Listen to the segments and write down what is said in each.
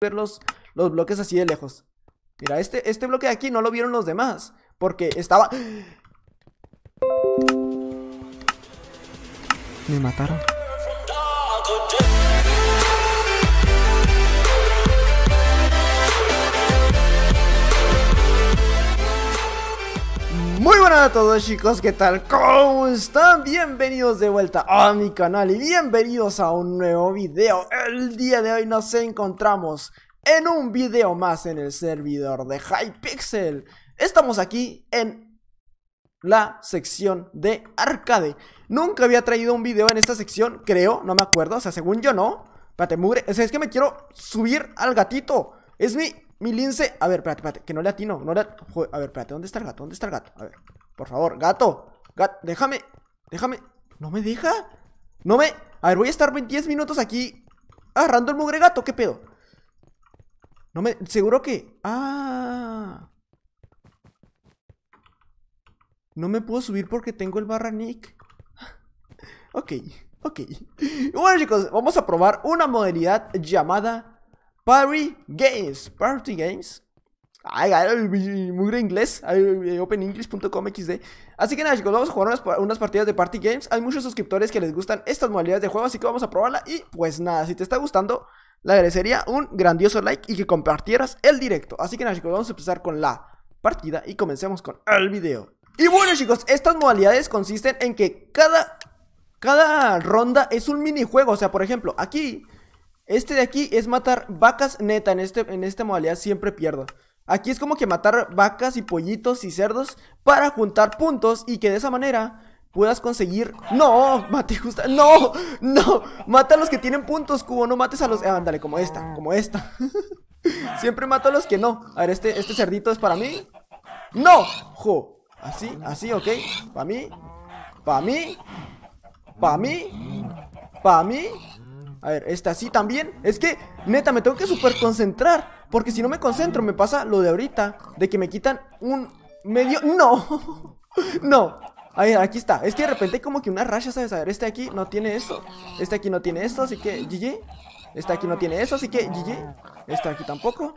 ver los, los bloques así de lejos. Mira, este, este bloque de aquí no lo vieron los demás. Porque estaba... Me mataron. Muy buenas a todos chicos, ¿qué tal? ¿Cómo están? Bienvenidos de vuelta a mi canal y bienvenidos a un nuevo video El día de hoy nos encontramos en un video más en el servidor de Hypixel Estamos aquí en la sección de arcade Nunca había traído un video en esta sección, creo, no me acuerdo, o sea, según yo no Espérate, mugre, o sea, es que me quiero subir al gatito Es mi mi lince. A ver, espérate, espérate. Que no le atino. No le a ver, espérate. ¿Dónde está el gato? ¿Dónde está el gato? A ver. Por favor, gato. déjame. Déjame. ¿No me deja? No me. A ver, voy a estar 10 minutos aquí agarrando el mugre gato. ¿Qué pedo? No me. Seguro que. Ah. No me puedo subir porque tengo el barra nick. ok, ok. Bueno, chicos, vamos a probar una modalidad llamada Party Games. Party Games. Ay, ay, mugre inglés. OpenEnglish.com xd. Así que nada, chicos, vamos a jugar unas, partidas de Party Games. Hay muchos suscriptores que les gustan estas modalidades de juego, así que vamos a probarla. Y pues nada, si te está gustando, le agradecería un grandioso like y que compartieras el directo. Así que nada, chicos, vamos a empezar con la partida y comencemos con el video. Y bueno, chicos, estas modalidades consisten en que cada, cada ronda es un minijuego. O sea, por ejemplo, aquí este de aquí es matar vacas neta. En, este, en esta modalidad siempre pierdo. Aquí es como que matar vacas y pollitos y cerdos para juntar puntos y que de esa manera puedas conseguir... ¡No! Mate justa... ¡No! ¡No! Mata a los que tienen puntos, Cubo. No mates a los... Ah, ándale, como esta, como esta. siempre mato a los que no. A ver, este, este cerdito es para mí. ¡No! ¡Jo! Así, así, ok. Para mí. Para mí. Para mí. Para mí. A ver, esta sí también. Es que, neta, me tengo que super concentrar. Porque si no me concentro, me pasa lo de ahorita. De que me quitan un medio... No. no. A ver, aquí está. Es que de repente hay como que una racha, ¿sabes? A ver, este aquí no tiene eso. Este aquí no tiene esto, así que GG. Este aquí no tiene eso, así que GG. Este aquí tampoco.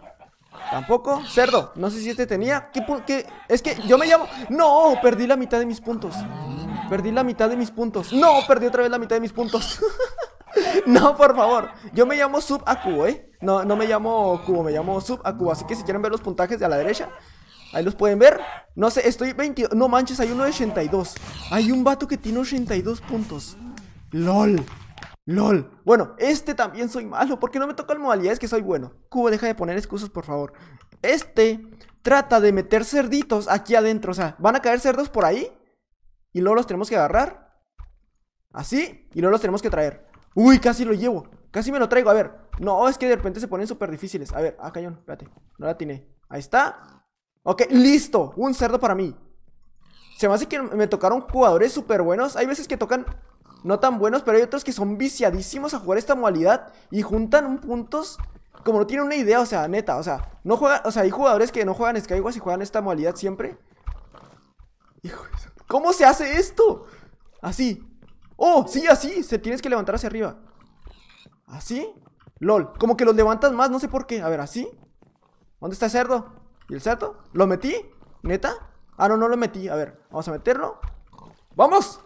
Tampoco. Cerdo. No sé si este tenía. ¿Qué, qué? Es que yo me llamo... No, perdí la mitad de mis puntos. Perdí la mitad de mis puntos. No, perdí otra vez la mitad de mis puntos. No, por favor. Yo me llamo Sub ¿eh? No, no me llamo Cubo, me llamo Sub Así que si quieren ver los puntajes de a la derecha, ahí los pueden ver. No sé, estoy 22. No manches, hay uno de 82. Hay un vato que tiene 82 puntos. LOL. LOL. Bueno, este también soy malo. Porque no me toca el modalidad, es que soy bueno. Cubo, deja de poner excusas, por favor. Este trata de meter cerditos aquí adentro. O sea, van a caer cerdos por ahí. Y luego los tenemos que agarrar. Así. Y luego los tenemos que traer. Uy, casi lo llevo. Casi me lo traigo. A ver. No, es que de repente se ponen súper difíciles. A ver, ah, cañón. Espérate. No la tiene. Ahí está. Ok, listo. Un cerdo para mí. Se me hace que me tocaron jugadores súper buenos. Hay veces que tocan no tan buenos, pero hay otros que son viciadísimos a jugar esta modalidad y juntan puntos como no tienen una idea, o sea, neta, o sea, no juega, o sea, hay jugadores que no juegan Skywars y juegan esta modalidad siempre. Hijo, ¿cómo se hace esto? Así. ¡Oh! Sí, así. Se tienes que levantar hacia arriba. ¿Así? LOL. Como que los levantas más, no sé por qué. A ver, así. ¿Dónde está el cerdo? ¿Y el cerdo? ¿Lo metí? ¿Neta? Ah, no, no lo metí. A ver, vamos a meterlo. ¡Vamos!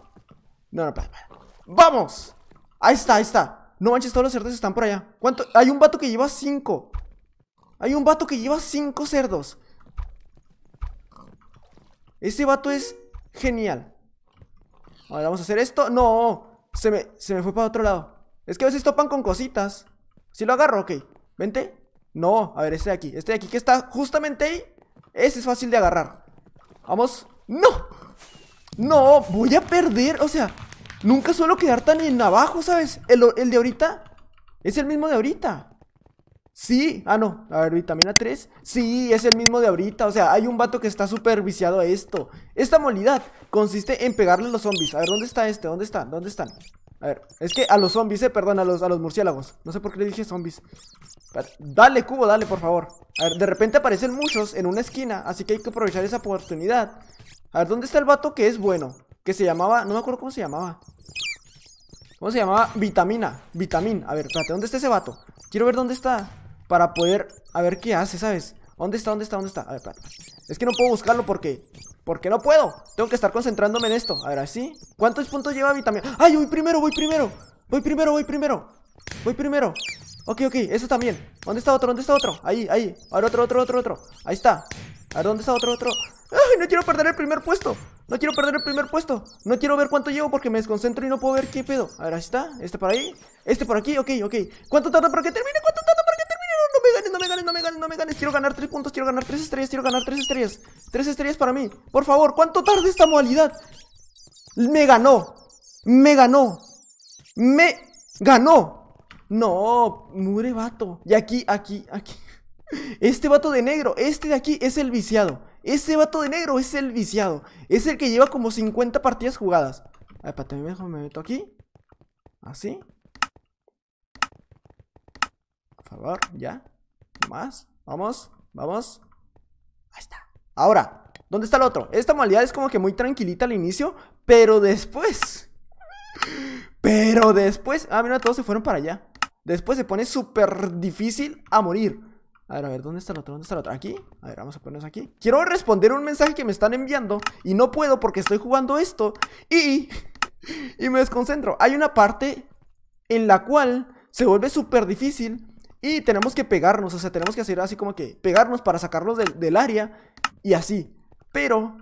No, no, pues, ¡Vamos! Ahí está, ahí está. No manches, todos los cerdos están por allá. ¿Cuánto? Hay un vato que lleva cinco. Hay un vato que lleva cinco cerdos. Ese vato es genial ver, vamos a hacer esto. ¡No! Se me, se me fue para otro lado. Es que a veces topan con cositas. Si lo agarro, ok. Vente. No, a ver, este de aquí. Este de aquí que está justamente ahí. Ese es fácil de agarrar. Vamos. ¡No! No, voy a perder. O sea, nunca suelo quedar tan en abajo, ¿sabes? El, el de ahorita es el mismo de ahorita. Sí, ah, no, a ver, vitamina 3. Sí, es el mismo de ahorita. O sea, hay un vato que está súper viciado a esto. Esta molidad consiste en pegarle a los zombies. A ver, ¿dónde está este? ¿Dónde están? ¿Dónde están? A ver, es que a los zombies, eh, perdón, a los, a los murciélagos. No sé por qué le dije zombies. Dale, cubo, dale, por favor. A ver, de repente aparecen muchos en una esquina, así que hay que aprovechar esa oportunidad. A ver, ¿dónde está el vato que es bueno? Que se llamaba, no me acuerdo cómo se llamaba. ¿Cómo se llamaba? Vitamina, Vitamín, A ver, espérate, ¿dónde está ese vato? Quiero ver dónde está para poder... A ver qué hace, ¿sabes? ¿Dónde está? ¿Dónde está? ¿Dónde está? A ver, espera. Es que no puedo buscarlo porque... Porque no puedo. Tengo que estar concentrándome en esto. A ver, así. ¿Cuántos puntos lleva vitamina? ¡Ay, voy primero, voy primero! Voy primero, voy primero. Voy primero. Ok, ok, eso también. ¿Dónde está otro? ¿Dónde está otro? Ahí, ahí. Ahora otro, otro, otro, otro. Ahí está. A ¿dónde está otro, otro? ¡Ay, no quiero perder el primer puesto! No quiero perder el primer puesto. No quiero ver cuánto llevo porque me desconcentro y no puedo ver qué pedo. A ver, ahí está. Este para ahí. Este por aquí. Ok, ok. ¿Cuánto tarda para que termine? ¿Cuánto no me ganes. Quiero ganar 3 puntos, quiero ganar 3 estrellas, quiero ganar 3 estrellas. 3 estrellas para mí. Por favor, ¿cuánto tarda esta modalidad? Me ganó. Me ganó. Me ganó. No, mure vato. Y aquí, aquí, aquí. Este vato de negro, este de aquí es el viciado. ese vato de negro es el viciado. Es el que lleva como 50 partidas jugadas. A ver, pate, me meto aquí. Así. Por favor, ya. Más. Vamos. Vamos. Ahí está. Ahora, ¿dónde está el otro? Esta modalidad es como que muy tranquilita al inicio, pero después. Pero después. Ah, mira, todos se fueron para allá. Después se pone súper difícil a morir. A ver, a ver, ¿dónde está el otro? ¿Dónde está el otro? ¿Aquí? A ver, vamos a ponernos aquí. Quiero responder un mensaje que me están enviando y no puedo porque estoy jugando esto y... y me desconcentro. Hay una parte en la cual se vuelve súper difícil y tenemos que pegarnos, o sea, tenemos que hacer así como que pegarnos para sacarlos del, área y así. Pero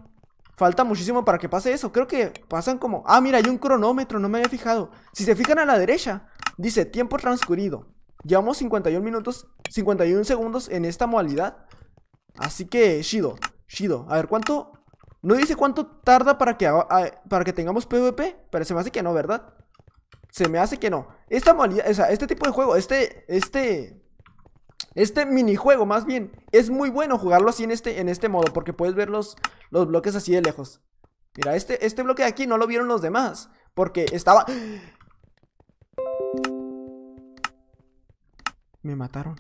falta muchísimo para que pase eso. Creo que pasan como... Ah, mira, hay un cronómetro, no me había fijado. Si se fijan a la derecha, dice tiempo transcurrido. Llevamos 51 minutos, 51 segundos en esta modalidad. Así que, chido, chido. A ver, ¿cuánto...? No dice cuánto tarda para que, para que tengamos PvP, parece se me que no, ¿verdad? Se me hace que no. Esta modalidad, o sea, este tipo de juego, este, este, este minijuego más bien, es muy bueno jugarlo así en este, en este modo, porque puedes ver los, bloques así de lejos. Mira, este, este bloque de aquí no lo vieron los demás, porque estaba... Me mataron.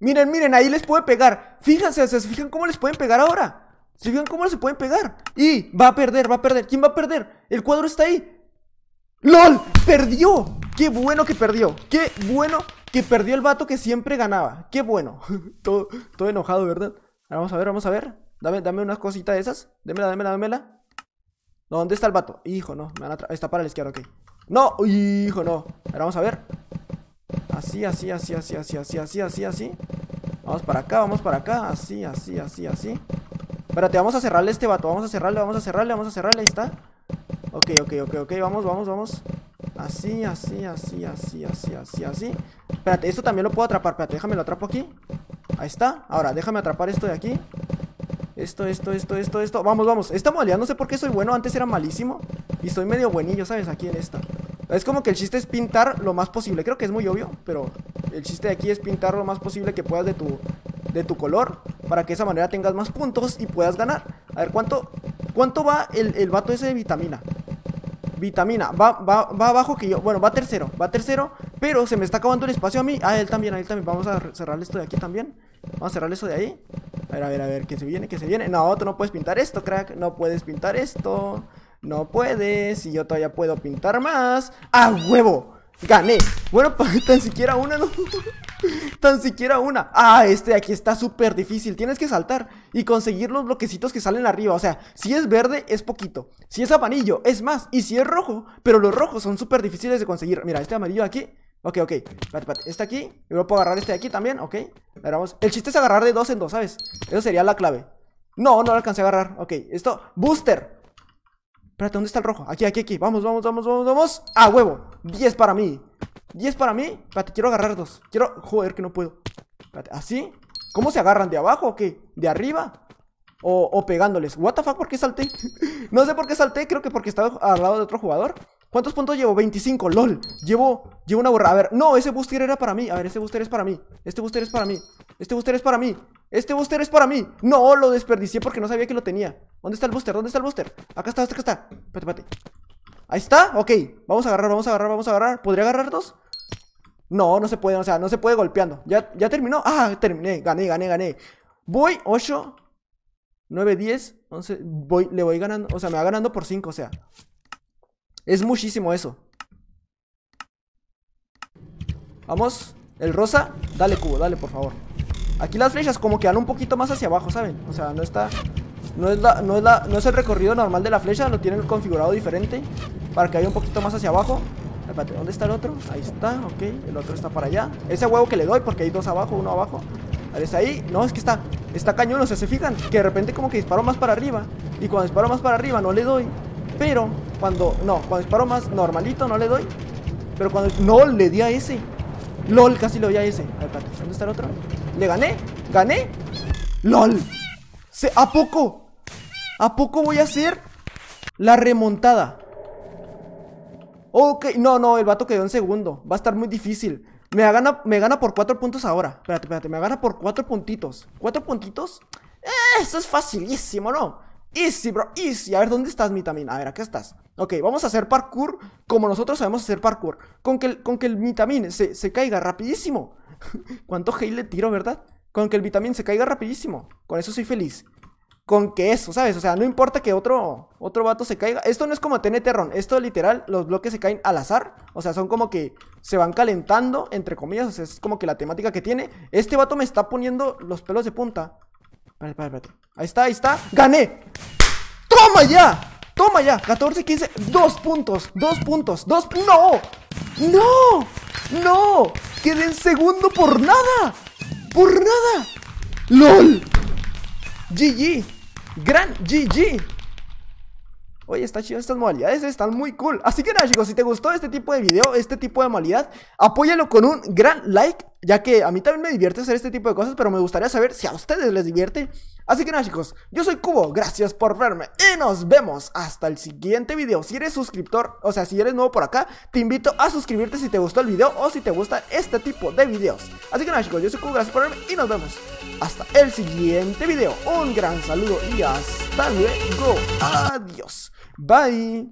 Miren, miren, ahí les puede pegar. Fíjense, se fijan cómo les pueden pegar ahora. Si vean cómo se pueden pegar. Y va a perder, va a perder. ¿Quién va a perder? El cuadro está ahí. ¡LOL! ¡Perdió! ¡Qué bueno que perdió! ¡Qué bueno que perdió el vato que siempre ganaba! ¡Qué bueno! todo, enojado, ¿verdad? Ahora vamos a ver, vamos a ver. Dame, dame unas cositas de esas. Démela, démela, démela. ¿dónde está el vato? Hijo, no. está para la izquierda, ok. ¡No! ¡Hijo, no! Ahora vamos a ver. Así, así, así, así, así, así, así, así, así. Vamos para acá, vamos para acá. Así, así, así, así. Espérate, vamos a cerrarle a este vato. Vamos a cerrarle, vamos a cerrarle, vamos a cerrarle. Ahí está. Ok, ok, ok, ok. Vamos, vamos, vamos. Así, así, así, así, así, así, así. Espérate, esto también lo puedo atrapar. Espérate, déjame lo atrapo aquí. Ahí está. Ahora, déjame atrapar esto de aquí. Esto, esto, esto, esto, esto. Vamos, vamos. Esta modalidad no sé por qué soy bueno. Antes era malísimo. Y soy medio buenillo, ¿sabes? Aquí en esta. Es como que el chiste es pintar lo más posible. Creo que es muy obvio, pero el chiste de aquí es pintar lo más posible que puedas de tu, de tu color para que de esa manera tengas más puntos y puedas ganar. A ver, ¿cuánto, cuánto va el, el vato ese de vitamina? Vitamina, va, va, va abajo que yo. Bueno, va tercero, va tercero, pero se me está acabando el espacio a mí. A él también, a él también. Vamos a cerrarle esto de aquí también. Vamos a cerrarle esto de ahí. A ver, a ver, a ver, que se viene, que se viene. No, tú no puedes pintar esto, crack. No puedes pintar esto. No puedes. Y yo todavía puedo pintar más. ¡Ah, huevo! ¡Gané! Bueno, pues tan siquiera una, ¿no? Tan siquiera una. Ah, este de aquí está súper difícil. Tienes que saltar y conseguir los bloquecitos que salen arriba. O sea, si es verde, es poquito. Si es amarillo, es más. Y si es rojo, pero los rojos son súper difíciles de conseguir. Mira, este amarillo aquí. Ok, ok. está Este aquí. luego puedo agarrar este de aquí también. Ok. Vamos. El chiste es agarrar de dos en dos, ¿sabes? Eso sería la clave. No, no lo alcancé a agarrar. Ok, esto. Booster. Espérate, ¿dónde está el rojo? Aquí, aquí, aquí. Vamos, vamos, vamos, vamos, vamos. ¡Ah, huevo! 10 para mí es para mí. Espérate, quiero agarrar dos. Quiero. Joder, que no puedo. Espérate, así. ¿Cómo se agarran? ¿De abajo o qué? ¿De arriba? O, pegándoles. ¿What the fuck? ¿Por qué salté? no sé por qué salté. Creo que porque estaba al lado de otro jugador. ¿Cuántos puntos llevo? 25, lol Llevo, llevo una borra, a ver, no, ese booster era para mí A ver, ese booster es para mí, este booster es para mí Este booster es para mí, este booster es para mí No, lo desperdicié porque no sabía que lo tenía ¿Dónde está el booster? ¿Dónde está el booster? Acá está, acá está, espérate, espérate Ahí está, ok, vamos a agarrar, vamos a agarrar, vamos a agarrar ¿Podría agarrar dos? No, no se puede, o sea, no se puede golpeando. Ya, ya terminó. Ah, terminé, gané, gané, gané. Voy 8, 9, 10, 11. Voy, le voy ganando, o sea, me va ganando por 5, o sea. Es muchísimo eso. Vamos, el rosa, dale cubo, dale, por favor. Aquí las flechas como que van un poquito más hacia abajo, ¿saben? O sea, no está... No es, no, es no es el recorrido normal de la flecha, lo tienen configurado diferente para que vaya un poquito más hacia abajo. Espérate, ¿dónde está el otro? Ahí está, ok. El otro está para allá. Ese huevo que le doy, porque hay dos abajo, uno abajo. ver, está ahí. No, es que está, está cañón. O sea, se fijan que de repente como que disparo más para arriba. Y cuando disparo más para arriba no le doy. Pero cuando, no, cuando disparo más normalito no le doy. Pero cuando, no, le di a ese. LOL, casi le doy a ese. A ¿dónde está el otro? Le gané, gané. LOL. ¿A poco? ¿A poco voy a hacer la remontada? Ok, no, no, el vato quedó en segundo. Va a estar muy difícil. Me gana, me gana por cuatro puntos ahora. Espérate, espérate, me gana por cuatro puntitos. ¿Cuatro puntitos? Eh, eso es facilísimo, ¿no? Easy, bro, easy. A ver, ¿dónde estás, Mitamin? A ver, ¿qué estás. Ok, vamos a hacer parkour como nosotros sabemos hacer parkour. Con que el, con que el Mitamin se, caiga rapidísimo. ¿Cuánto hate le tiro, verdad? Con que el Vitamin se caiga rapidísimo. Con eso soy feliz con que eso, ¿sabes? O sea, no importa que otro, otro vato se caiga. Esto no es como TNT Ron. Esto literal, los bloques se caen al azar. O sea, son como que se van calentando, entre comillas. O sea, es como que la temática que tiene. Este vato me está poniendo los pelos de punta. Espérate, espérate, espérate. Ahí está, ahí está. ¡Gané! ¡Toma ya! ¡Toma ya! 14, 15. Dos puntos. Dos puntos. Dos. ¡No! ¡No! ¡No! ¡Quedé en segundo por nada! ¡Por nada! ¡LOL! GG Gran GG Oye, está chido, estas modalidades están muy cool Así que nada chicos, si te gustó este tipo de video, este tipo de modalidad Apóyalo con un gran like ya que a mí también me divierte hacer este tipo de cosas, pero me gustaría saber si a ustedes les divierte. Así que nada chicos, yo soy Cubo, gracias por verme y nos vemos hasta el siguiente video. Si eres suscriptor, o sea, si eres nuevo por acá, te invito a suscribirte si te gustó el video o si te gusta este tipo de videos. Así que nada chicos, yo soy Cubo, gracias por verme y nos vemos hasta el siguiente video. Un gran saludo y hasta luego. Adiós. Bye.